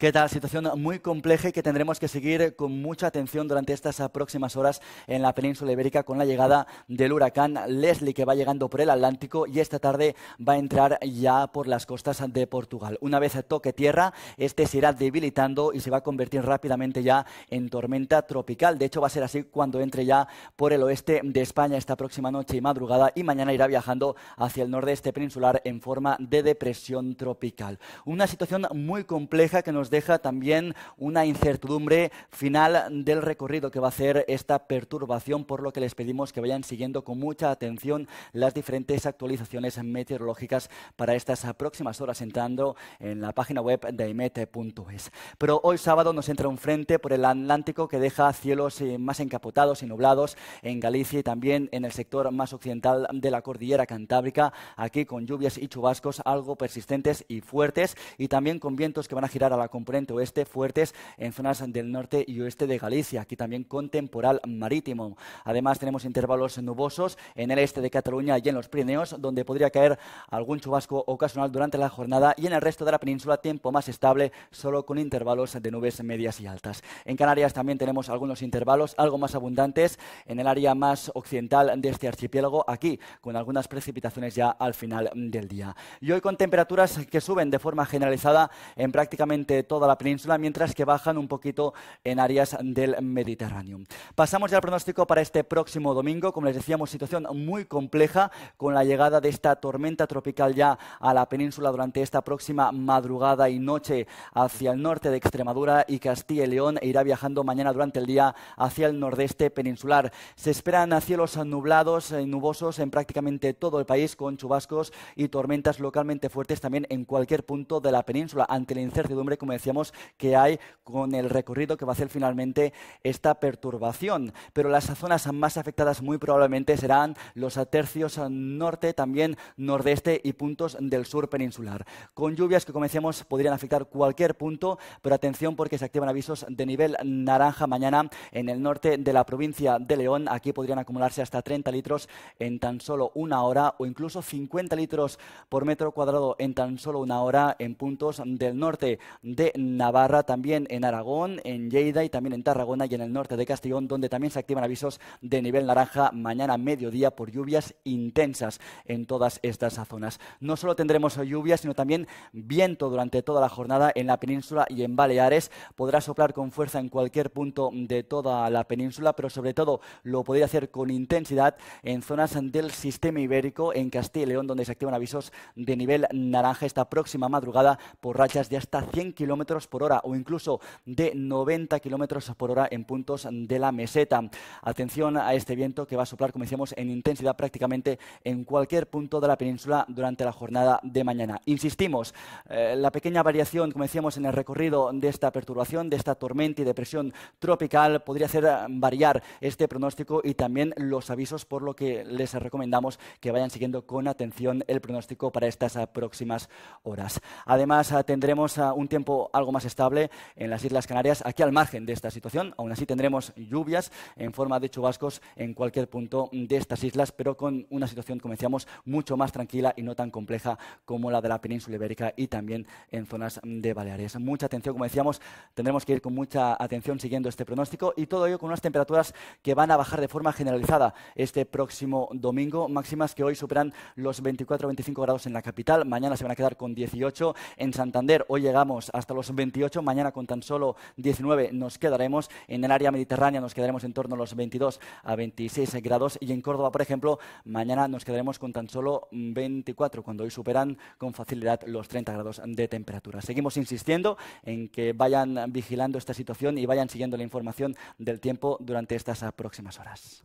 ¿Qué tal? Situación muy compleja y que tendremos que seguir con mucha atención durante estas próximas horas en la península ibérica con la llegada del huracán Leslie que va llegando por el Atlántico y esta tarde va a entrar ya por las costas de Portugal. Una vez toque tierra, este se irá debilitando y se va a convertir rápidamente ya en tormenta tropical. De hecho, va a ser así cuando entre ya por el oeste de España esta próxima noche y madrugada y mañana irá viajando hacia el nordeste peninsular en forma de depresión tropical. Una situación muy compleja que nos deja también una incertidumbre final del recorrido que va a hacer esta perturbación, por lo que les pedimos que vayan siguiendo con mucha atención las diferentes actualizaciones meteorológicas para estas próximas horas entrando en la página web de imete.es. Pero hoy sábado nos entra un frente por el Atlántico que deja cielos eh, más encapotados y nublados en Galicia y también en el sector más occidental de la cordillera cantábrica, aquí con lluvias y chubascos algo persistentes y fuertes y también con vientos que van a girar a la componente oeste fuertes en zonas del norte y oeste de Galicia, aquí también con temporal marítimo. Además tenemos intervalos nubosos en el este de Cataluña y en los Pirineos, donde podría caer algún chubasco ocasional durante la jornada y en el resto de la península tiempo más estable, solo con intervalos de nubes medias y altas. En Canarias también tenemos algunos intervalos algo más abundantes en el área más occidental de este archipiélago, aquí con algunas precipitaciones ya al final del día. Y hoy con temperaturas que suben de forma generalizada en prácticamente toda la península, mientras que bajan un poquito en áreas del Mediterráneo. Pasamos ya al pronóstico para este próximo domingo. Como les decíamos, situación muy compleja con la llegada de esta tormenta tropical ya a la península durante esta próxima madrugada y noche hacia el norte de Extremadura y Castilla y León e irá viajando mañana durante el día hacia el nordeste peninsular. Se esperan cielos nublados y eh, nubosos en prácticamente todo el país con chubascos y tormentas localmente fuertes también en cualquier punto de la península ante la incertidumbre como decíamos, que hay con el recorrido que va a hacer finalmente esta perturbación. Pero las zonas más afectadas muy probablemente serán los tercios norte, también nordeste y puntos del sur peninsular. Con lluvias que, como decíamos, podrían afectar cualquier punto, pero atención porque se activan avisos de nivel naranja mañana en el norte de la provincia de León. Aquí podrían acumularse hasta 30 litros en tan solo una hora o incluso 50 litros por metro cuadrado en tan solo una hora en puntos del norte de Navarra, también en Aragón, en Lleida y también en Tarragona y en el norte de Castellón, donde también se activan avisos de nivel naranja mañana mediodía por lluvias intensas en todas estas zonas. No solo tendremos lluvias, sino también viento durante toda la jornada en la península y en Baleares. Podrá soplar con fuerza en cualquier punto de toda la península, pero sobre todo lo podría hacer con intensidad en zonas del sistema ibérico, en Castilla y León, donde se activan avisos de nivel naranja esta próxima madrugada por rachas de hasta 100 km por hora o incluso de 90 kilómetros por hora en puntos de la meseta. Atención a este viento que va a soplar, como decíamos, en intensidad prácticamente en cualquier punto de la península durante la jornada de mañana. Insistimos, eh, la pequeña variación, como decíamos, en el recorrido de esta perturbación, de esta tormenta y depresión tropical podría hacer eh, variar este pronóstico y también los avisos, por lo que les recomendamos que vayan siguiendo con atención el pronóstico para estas eh, próximas horas. Además, tendremos un tiempo algo más estable en las Islas Canarias, aquí al margen de esta situación. Aún así tendremos lluvias en forma de chubascos en cualquier punto de estas islas, pero con una situación, como decíamos, mucho más tranquila y no tan compleja como la de la península ibérica y también en zonas de Baleares. Mucha atención, como decíamos, tendremos que ir con mucha atención siguiendo este pronóstico y todo ello con unas temperaturas que van a bajar de forma generalizada este próximo domingo, máximas que hoy superan los 24-25 grados en la capital, mañana se van a quedar con 18 en Santander, hoy llegamos hasta hasta los 28. Mañana con tan solo 19 nos quedaremos. En el área mediterránea nos quedaremos en torno a los 22 a 26 grados. Y en Córdoba, por ejemplo, mañana nos quedaremos con tan solo 24, cuando hoy superan con facilidad los 30 grados de temperatura. Seguimos insistiendo en que vayan vigilando esta situación y vayan siguiendo la información del tiempo durante estas próximas horas.